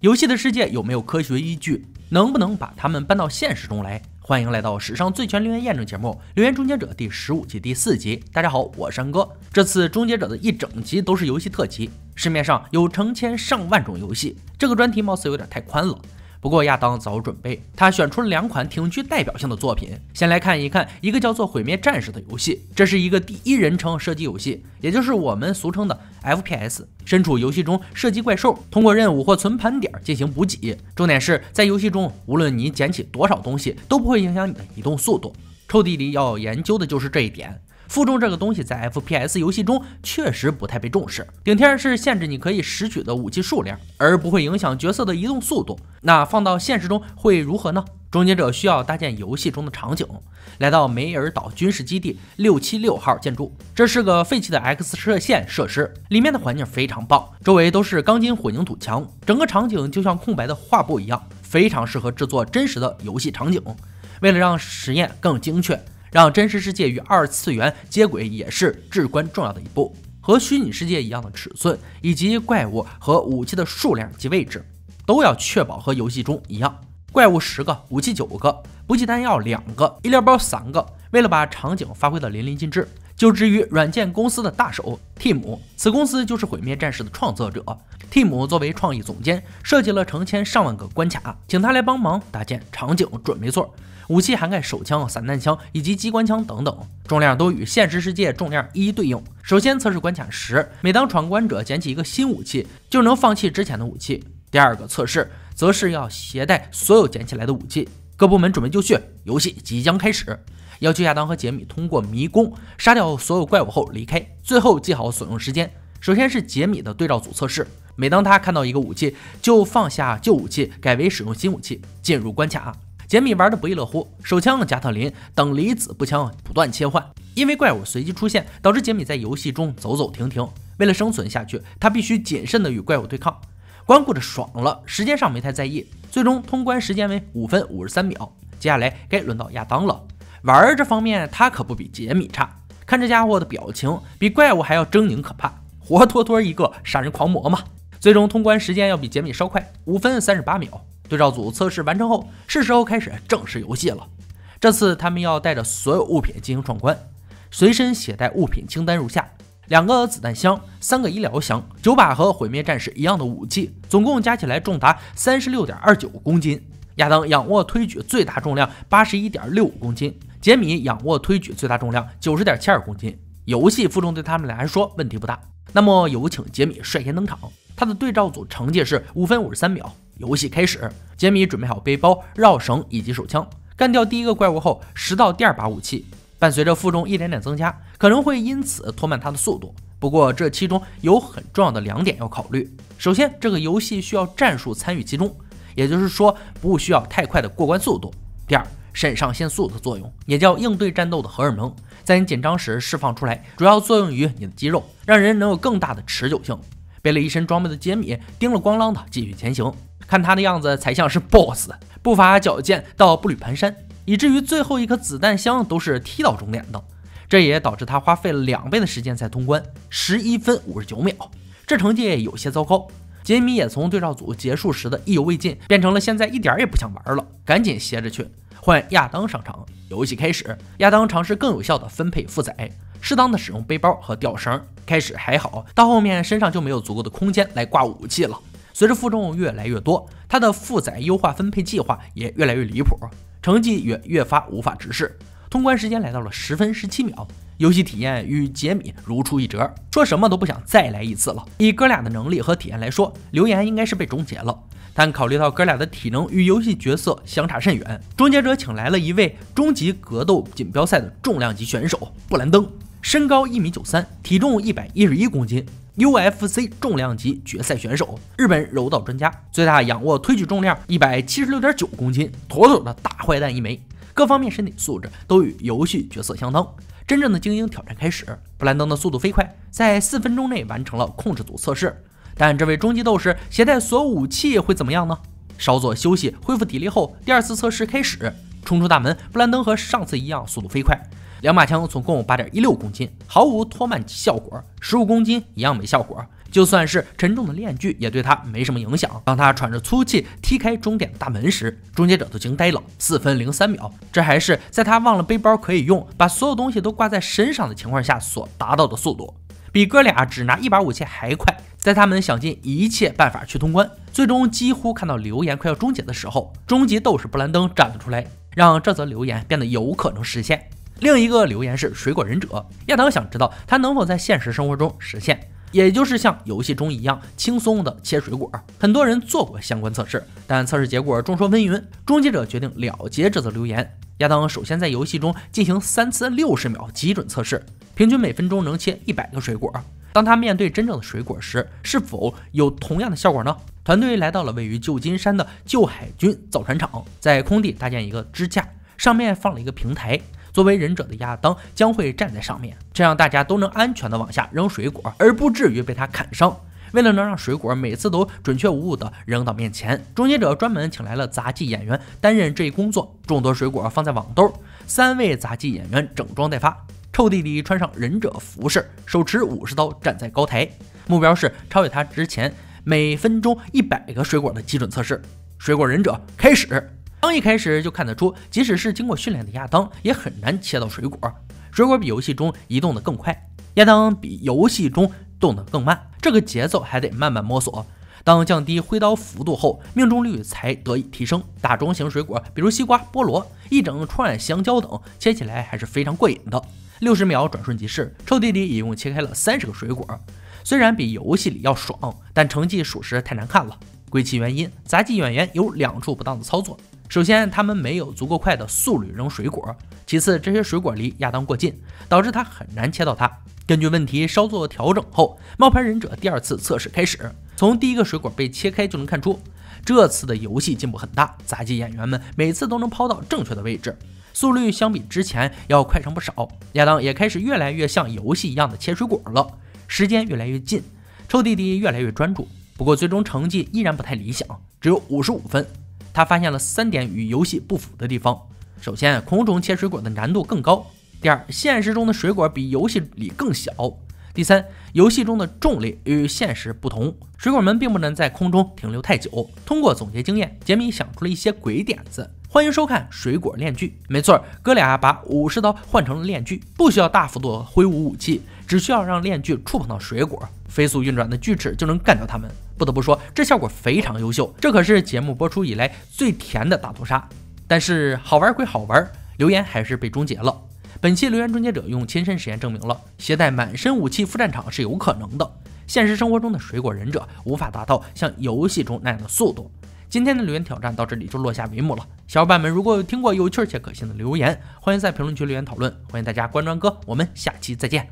游戏的世界有没有科学依据？能不能把它们搬到现实中来？欢迎来到史上最全留言验证节目《留言终结者》第十五季第四集。大家好，我是山哥。这次终结者的一整集都是游戏特辑。市面上有成千上万种游戏，这个专题貌似有点太宽了。不过亚当早准备，他选出了两款挺具代表性的作品。先来看一看一个叫做《毁灭战士》的游戏，这是一个第一人称射击游戏，也就是我们俗称的 FPS。身处游戏中射击怪兽，通过任务或存盘点进行补给。重点是在游戏中，无论你捡起多少东西，都不会影响你的移动速度。臭弟弟要研究的就是这一点。负重这个东西在 FPS 游戏中确实不太被重视。顶天是限制你可以拾取的武器数量，而不会影响角色的移动速度。那放到现实中会如何呢？终结者需要搭建游戏中的场景，来到梅尔岛军事基地六七六号建筑，这是个废弃的 X 射线设施，里面的环境非常棒，周围都是钢筋混凝土墙，整个场景就像空白的画布一样，非常适合制作真实的游戏场景。为了让实验更精确。让真实世界与二次元接轨也是至关重要的一步。和虚拟世界一样的尺寸，以及怪物和武器的数量及位置，都要确保和游戏中一样。怪物十个，武器九个，补给弹药两个，医疗包三个。为了把场景发挥的淋漓尽致。就职于软件公司的大手 Tim，此公司就是《毁灭战士》的创作者。Tim 作为创意总监，设计了成千上万个关卡，请他来帮忙搭建场景准没错。武器涵盖手枪、散弹枪以及机关枪等等，重量都与现实世界重量一一对应。首先测试关卡时，每当闯关者捡起一个新武器，就能放弃之前的武器。第二个测试则是要携带所有捡起来的武器。各部门准备就绪，游戏即将开始。要求亚当和杰米通过迷宫，杀掉所有怪物后离开，最后记好所用时间。首先是杰米的对照组测试，每当他看到一个武器，就放下旧武器，改为使用新武器进入关卡。杰米玩的不亦乐乎，手枪、加特林、等离子步枪不断切换，因为怪物随机出现，导致杰米在游戏中走走停停。为了生存下去，他必须谨慎地与怪物对抗。光顾着爽了，时间上没太在意。最终通关时间为五分五十三秒。接下来该轮到亚当了。玩这方面他可不比杰米差，看这家伙的表情，比怪物还要狰狞可怕，活脱脱一个杀人狂魔嘛。最终通关时间要比杰米稍快五分三十八秒。对照组测试完成后，是时候开始正式游戏了。这次他们要带着所有物品进行闯关，随身携带物品清单如下：两个子弹箱，三个医疗箱，九把和毁灭战士一样的武器，总共加起来重达三十六点二九公斤。亚当仰卧推举最大重量八十一点六五公斤。杰米仰卧推举最大重量九十点七二公斤，游戏负重对他们来说问题不大。那么有请杰米率先登场，他的对照组成绩是五分五十三秒。游戏开始，杰米准备好背包、绕绳以及手枪。干掉第一个怪物后拾到第二把武器，伴随着负重一点点增加，可能会因此拖慢他的速度。不过这其中有很重要的两点要考虑：首先，这个游戏需要战术参与其中，也就是说不需要太快的过关速度；第二。肾上腺素的作用也叫应对战斗的荷尔蒙，在你紧张时释放出来，主要作用于你的肌肉，让人能有更大的持久性。背了一身装备的杰米叮了咣啷的继续前行，看他的样子才像是 BOSS，步伐矫健到步履蹒跚，以至于最后一颗子弹箱都是踢到终点的。这也导致他花费了两倍的时间才通关，十一分五十九秒，这成绩有些糟糕。杰米也从对照组结束时的意犹未尽变成了现在一点儿也不想玩了，赶紧歇着去。换亚当上场，游戏开始。亚当尝试更有效的分配负载，适当的使用背包和吊绳。开始还好，到后面身上就没有足够的空间来挂武器了。随着负重越来越多，他的负载优化分配计划也越来越离谱，成绩也越发无法直视。通关时间来到了十分十七秒。游戏体验与杰米如出一辙，说什么都不想再来一次了。以哥俩的能力和体验来说，留言应该是被终结了。但考虑到哥俩的体能与游戏角色相差甚远，终结者请来了一位终极格斗锦标赛的重量级选手布兰登，身高一米九三，体重一百一十一公斤，UFC 重量级决赛选手，日本柔道专家，最大仰卧推举重量一百七十六点九公斤，妥妥的大坏蛋一枚。各方面身体素质都与游戏角色相当，真正的精英挑战开始。布兰登的速度飞快，在四分钟内完成了控制组测试。但这位终极斗士携带所有武器会怎么样呢？稍作休息恢复体力后，第二次测试开始。冲出大门，布兰登和上次一样，速度飞快。两把枪总共八点一六公斤，毫无拖慢效果，十五公斤一样没效果。就算是沉重的链锯，也对他没什么影响。当他喘着粗气踢开终点大门时，终结者都惊呆了。四分零三秒，这还是在他忘了背包可以用，把所有东西都挂在身上的情况下所达到的速度，比哥俩只拿一把武器还快。在他们想尽一切办法去通关，最终几乎看到留言快要终结的时候，终极斗士布兰登站了出来，让这则留言变得有可能实现。另一个留言是“水果忍者”，亚当想知道他能否在现实生活中实现，也就是像游戏中一样轻松地切水果。很多人做过相关测试，但测试结果众说纷纭。终结者决定了结这则留言。亚当首先在游戏中进行三次六十秒基准测试，平均每分钟能切一百个水果。当他面对真正的水果时，是否有同样的效果呢？团队来到了位于旧金山的旧海军造船厂，在空地搭建一个支架，上面放了一个平台。作为忍者的亚当将会站在上面，这样大家都能安全的往下扔水果，而不至于被他砍伤。为了能让水果每次都准确无误地扔到面前，终结者专门请来了杂技演员担任这一工作。众多水果放在网兜，三位杂技演员整装待发。臭弟弟穿上忍者服饰，手持武士刀站在高台，目标是超越他之前每分钟一百个水果的基准测试。水果忍者开始。刚一开始就看得出，即使是经过训练的亚当，也很难切到水果。水果比游戏中移动的更快，亚当比游戏中动得更慢，这个节奏还得慢慢摸索。当降低挥刀幅度后，命中率才得以提升。打中型水果，比如西瓜、菠萝、一整串香蕉等，切起来还是非常过瘾的。六十秒转瞬即逝，臭弟弟一共切开了三十个水果，虽然比游戏里要爽，但成绩属实太难看了。归其原因，杂技演员有两处不当的操作。首先，他们没有足够快的速率扔水果；其次，这些水果离亚当过近，导致他很难切到它。根据问题稍作调整后，冒牌忍者第二次测试开始。从第一个水果被切开就能看出，这次的游戏进步很大。杂技演员们每次都能抛到正确的位置，速率相比之前要快上不少。亚当也开始越来越像游戏一样的切水果了，时间越来越近，臭弟弟越来越专注。不过，最终成绩依然不太理想，只有五十五分。他发现了三点与游戏不符的地方：首先，空中切水果的难度更高；第二，现实中的水果比游戏里更小；第三，游戏中的重力与现实不同，水果们并不能在空中停留太久。通过总结经验，杰米想出了一些鬼点子。欢迎收看水果链锯，没错，哥俩把武士刀换成了链锯，不需要大幅度挥舞武器，只需要让链锯触碰到水果，飞速运转的锯齿就能干掉他们。不得不说，这效果非常优秀，这可是节目播出以来最甜的大屠杀。但是好玩归好玩，留言还是被终结了。本期留言终结者用亲身实验证明了，携带满身武器赴战场是有可能的。现实生活中的水果忍者无法达到像游戏中那样的速度。今天的留言挑战到这里就落下帷幕了。小伙伴们，如果有听过有趣且可信的留言，欢迎在评论区留言讨论。欢迎大家关注哥，我们下期再见。